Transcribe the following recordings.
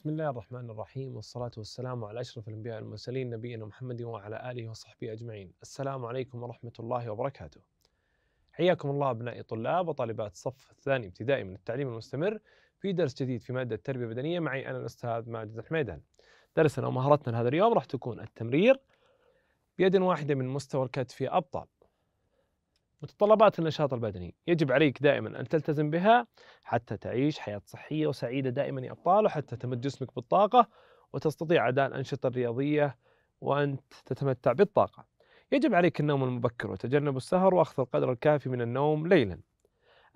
بسم الله الرحمن الرحيم والصلاة والسلام على أشرف الأنبياء والمرسلين نبينا محمد وعلى آله وصحبه أجمعين السلام عليكم ورحمة الله وبركاته حياكم الله أبنائي طلاب وطالبات الصف الثاني ابتدائي من التعليم المستمر في درس جديد في مادة التربية البدنية معي أنا الأستاذ ماجد الحميدان درسنا ومهارتنا لهذا اليوم راح تكون التمرير بيد واحدة من مستوى الكتف أبطأ متطلبات النشاط البدني يجب عليك دائما أن تلتزم بها حتى تعيش حياة صحية وسعيدة دائما يا أبطال وحتى تمد جسمك بالطاقة وتستطيع أداء الأنشطة الرياضية وأنت تتمتع بالطاقة يجب عليك النوم المبكر وتجنب السهر وأخذ القدر الكافي من النوم ليلا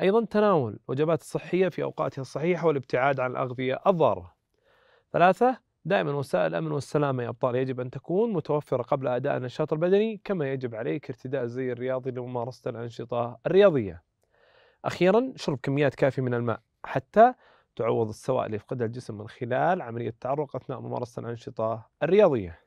أيضا تناول وجبات صحية في أوقاتها الصحيحة والابتعاد عن الأغذية الضارة ثلاثة دائما وسائل الامن والسلامه يا ابطال يجب ان تكون متوفره قبل اداء النشاط البدني كما يجب عليك ارتداء الزي الرياضي لممارسه الانشطه الرياضيه. اخيرا شرب كميات كافيه من الماء حتى تعوض السوائل اللي يفقدها الجسم من خلال عمليه التعرق اثناء ممارسه الانشطه الرياضيه.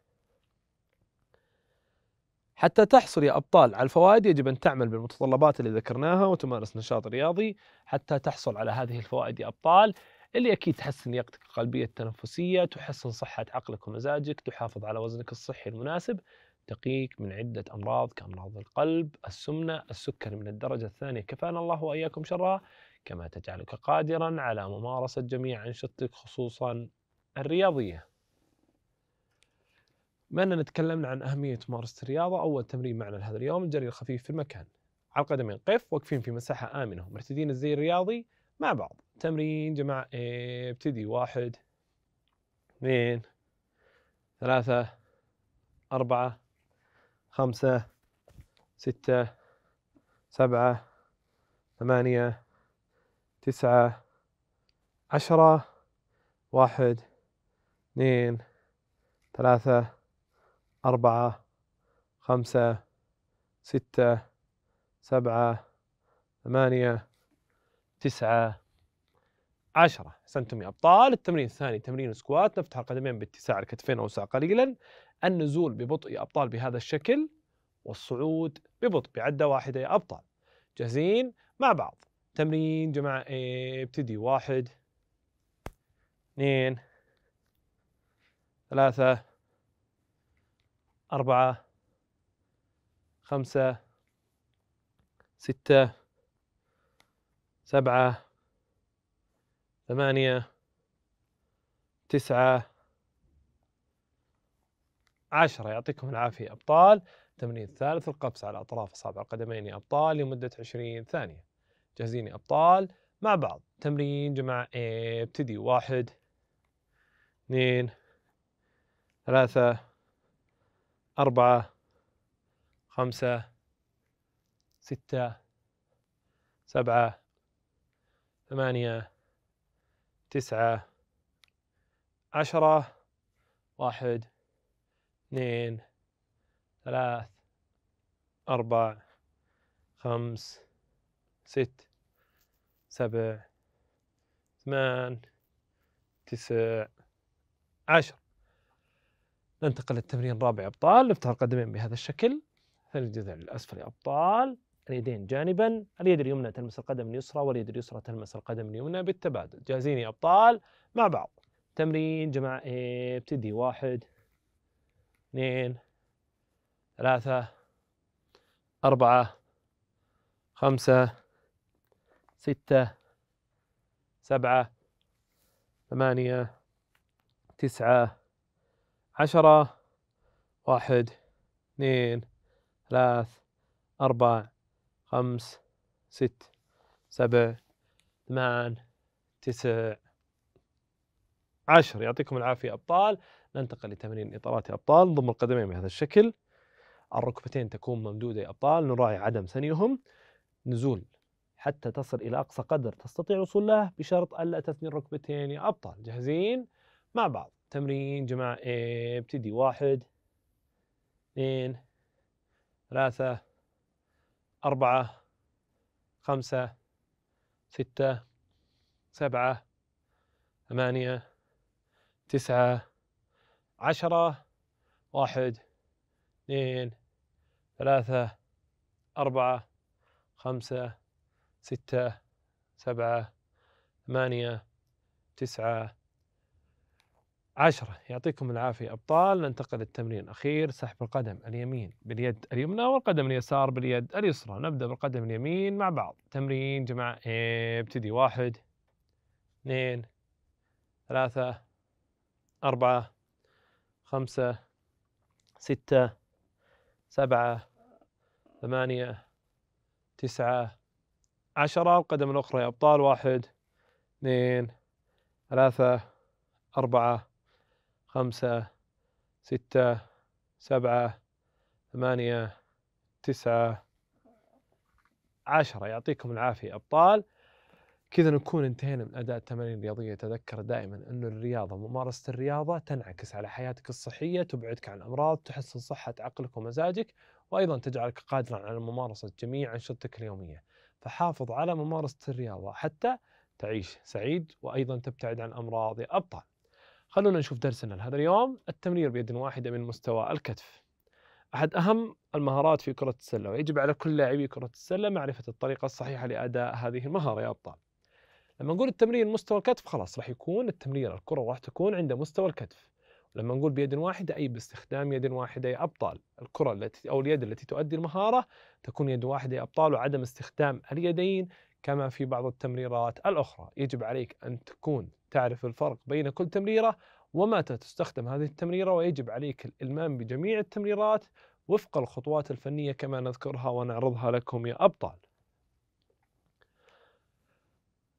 حتى تحصل يا ابطال على الفوائد يجب ان تعمل بالمتطلبات اللي ذكرناها وتمارس نشاط رياضي حتى تحصل على هذه الفوائد يا ابطال اللي اكيد تحسن لياقتك القلبيه التنفسيه، تحسن صحه عقلك ومزاجك، تحافظ على وزنك الصحي المناسب، تقيك من عده امراض كامراض القلب، السمنه، السكري من الدرجه الثانيه، كفانا الله واياكم شرها، كما تجعلك قادرا على ممارسه جميع انشطتك خصوصا الرياضيه. بما اننا تكلمنا عن اهميه ممارسه الرياضه، اول تمرين معنا لهذا اليوم الجري الخفيف في المكان. على القدمين قف واقفين في مساحه امنه ومرتدين الزي الرياضي مع بعض. تمرين جماعة إيه، ابتدي واحد اثنين ثلاثة أربعة خمسة ستة سبعة ثمانية تسعة عشرة واحد اثنين ثلاثة أربعة خمسة ستة سبعة ثمانية تسعة 10 سنتم ابطال التمرين الثاني تمرين سكوات نفتح القدمين باتساع الكتفين اوسع قليلا النزول ببطء يا ابطال بهذا الشكل والصعود ببطء بعده واحده يا ابطال جاهزين مع بعض تمرين جماعه ابتدي واحد اثنين ثلاثة أربعة خمسة ستة سبعة ثمانية تسعة عشرة يعطيكم العافية أبطال تمرين الثالث القفز على أطراف أصابع القدمين يا أبطال لمدة عشرين ثانية جاهزين يا أبطال مع بعض تمرين جماعة ابتدي واحد اثنين ثلاثة أربعة خمسة ستة سبعة ثمانية تسعة عشرة واحد اثنين ثلاث أربع خمس ست سبع ثمان تسع عشر ننتقل للتمرين الرابع أبطال نفتح القدمين بهذا الشكل ثاني جذع للأسفل أبطال اليدين جانبا اليد اليمنى تلمس القدم اليسرى واليد اليسرى تلمس القدم اليمنى بالتبادل جاهزين يا أبطال مع بعض تمرين جماعة ابتدي واحد اثنين ثلاثة أربعة خمسة ستة سبعة ثمانية تسعة عشرة واحد اثنين ثلاث أربعة خمس ست سبع ثمان تسع عشر يعطيكم العافية أبطال ننتقل لتمرين إطارات يا أبطال نضم القدمين بهذا الشكل الركبتين تكون ممدودة يا أبطال نراعي عدم ثنيهم نزول حتى تصل إلى أقصى قدر تستطيع الوصول له بشرط ألا تثني الركبتين يا أبطال جاهزين مع بعض تمرين جماعة إيه، ابتدي واحد اثنين ثلاثة أربعة خمسة ستة سبعة ثمانية تسعة عشرة واحد اثنين ثلاثة أربعة خمسة ستة سبعة ثمانية تسعة عشرة يعطيكم العافية أبطال ننتقل للتمرين الأخير سحب القدم اليمين باليد اليمنى والقدم اليسار باليد اليسرى نبدأ بالقدم اليمين مع بعض تمرين جماعة ابتدي واحد اثنين ثلاثة أربعة خمسة ستة سبعة ثمانية تسعة عشرة القدم الأخرى يا أبطال واحد اثنين ثلاثة أربعة خمسة ستة سبعة ثمانية تسعة عشرة يعطيكم العافية أبطال كذا نكون انتهينا من أداء التمارين الرياضية تذكر دائما أن الرياضة ممارسة الرياضة تنعكس على حياتك الصحية تبعدك عن الأمراض تحسن صحة عقلك ومزاجك وأيضا تجعلك قادرا على ممارسة جميع أنشطتك اليومية فحافظ على ممارسة الرياضة حتى تعيش سعيد وأيضا تبتعد عن الأمراض يا أبطال خلونا نشوف درسنا لهذا اليوم التمرير بيد واحدة من مستوى الكتف أحد أهم المهارات في كرة السلة ويجب على كل لاعبي كرة السلة معرفة الطريقة الصحيحة لأداء هذه المهارة يا أبطال لما نقول التمرير مستوى الكتف خلاص راح يكون التمرير الكرة راح تكون عند مستوى الكتف لما نقول بيد واحدة أي باستخدام يد واحدة يا أبطال الكرة التي أو اليد التي تؤدي المهارة تكون يد واحدة يا أبطال وعدم استخدام اليدين كما في بعض التمريرات الأخرى يجب عليك أن تكون تعرف الفرق بين كل تمريرة ومتى تستخدم هذه التمريرة ويجب عليك الإلمام بجميع التمريرات وفق الخطوات الفنية كما نذكرها ونعرضها لكم يا أبطال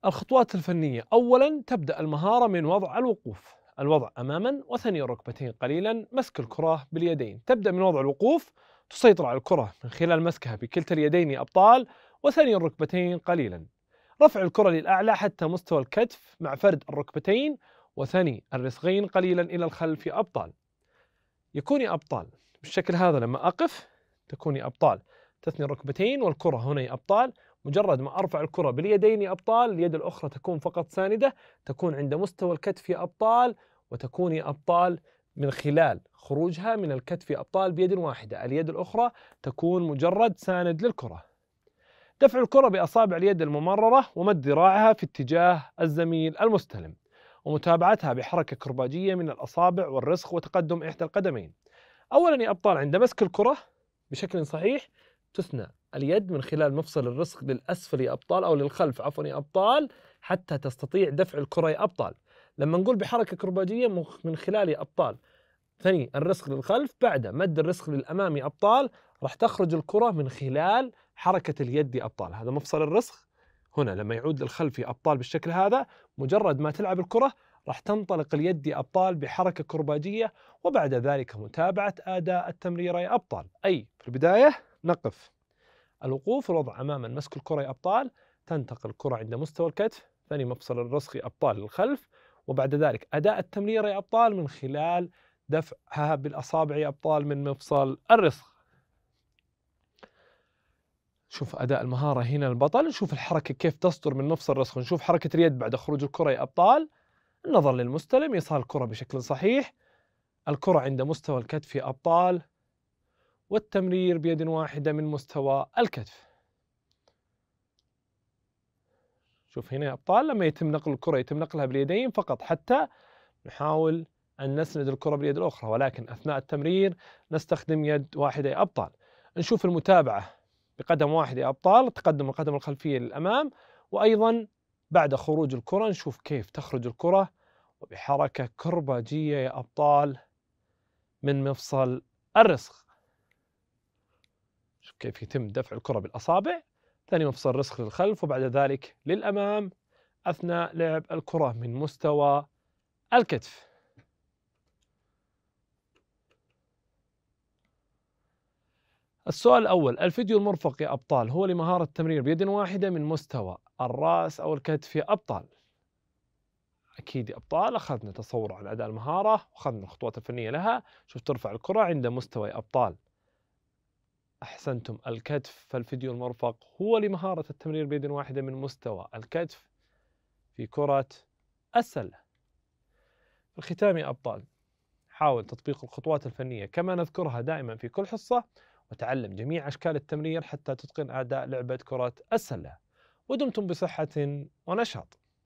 الخطوات الفنية أولا تبدأ المهارة من وضع الوقوف الوضع أماما وثني الركبتين قليلا مسك الكرة باليدين تبدأ من وضع الوقوف تسيطر على الكرة من خلال مسكها بكلتا اليدين يا أبطال وثني الركبتين قليلا رفع الكرة للأعلى حتى مستوى الكتف مع فرد الركبتين وثني الرسغين قليلا إلى الخلف يا أبطال يكوني أبطال بالشكل هذا لما أقف تكوني أبطال تثني الركبتين والكرة هنا يا أبطال مجرد ما أرفع الكرة باليدين يا أبطال اليد الأخرى تكون فقط ساندة تكون عند مستوى الكتف يا أبطال وتكوني أبطال من خلال خروجها من الكتف يا أبطال بيد واحدة اليد الأخرى تكون مجرد ساند للكرة دفع الكرة بأصابع اليد الممررة ومد ذراعها في اتجاه الزميل المستلم ومتابعتها بحركة كرباجية من الأصابع والرسخ وتقدم إحدى القدمين أولا يا أبطال عند مسك الكرة بشكل صحيح تثنى اليد من خلال مفصل الرسخ للأسفل يا أبطال أو للخلف عفوا يا أبطال حتى تستطيع دفع الكرة يا أبطال لما نقول بحركة كرباجية من خلال يا أبطال ثاني الرسخ للخلف بعد مد الرسخ للأمام يا أبطال راح تخرج الكرة من خلال حركة اليد أبطال هذا مفصل الرسخ هنا لما يعود للخلفي أبطال بالشكل هذا مجرد ما تلعب الكرة راح تنطلق اليد أبطال بحركة كرباجية وبعد ذلك متابعة أداء التمريرة يا أبطال أي في البداية نقف الوقوف والوضع أمام المسك الكرة يا أبطال تنتقل الكرة عند مستوى الكتف ثاني مفصل الرسخ أبطال للخلف وبعد ذلك أداء التمريرة يا أبطال من خلال دفعها بالأصابع يا أبطال من مفصل الرسخ شوف اداء المهاره هنا البطل نشوف الحركه كيف تصدر من نفس الرسخ نشوف حركه اليد بعد خروج الكره يا ابطال النظر للمستلم يصال الكره بشكل صحيح الكره عند مستوى الكتف يا ابطال والتمرير بيد واحده من مستوى الكتف شوف هنا يا ابطال لما يتم نقل الكره يتم نقلها باليدين فقط حتى نحاول ان نسند الكره باليد الاخرى ولكن اثناء التمرير نستخدم يد واحده يا ابطال نشوف المتابعه بقدم واحد يا ابطال تقدم القدم الخلفيه للامام وايضا بعد خروج الكره نشوف كيف تخرج الكره وبحركه كرباجيه يا ابطال من مفصل الرسغ شوف كيف يتم دفع الكره بالاصابع ثاني مفصل رسغ للخلف وبعد ذلك للامام اثناء لعب الكره من مستوى الكتف السؤال الأول الفيديو المرفق يا أبطال هو لمهارة تمرير بيد واحدة من مستوى الرأس أو الكتف يا أبطال أكيد يا أبطال أخذنا تصور عن أداء المهارة وأخذنا الخطوات الفنية لها شوف ترفع الكرة عند مستوى يا أبطال أحسنتم الكتف فالفيديو المرفق هو لمهارة التمرير بيد واحدة من مستوى الكتف في كرة السلة الختام يا أبطال حاول تطبيق الخطوات الفنية كما نذكرها دائما في كل حصة وتعلم جميع أشكال التمرير حتى تتقن أداء لعبة كرة السلة ودمتم بصحة ونشاط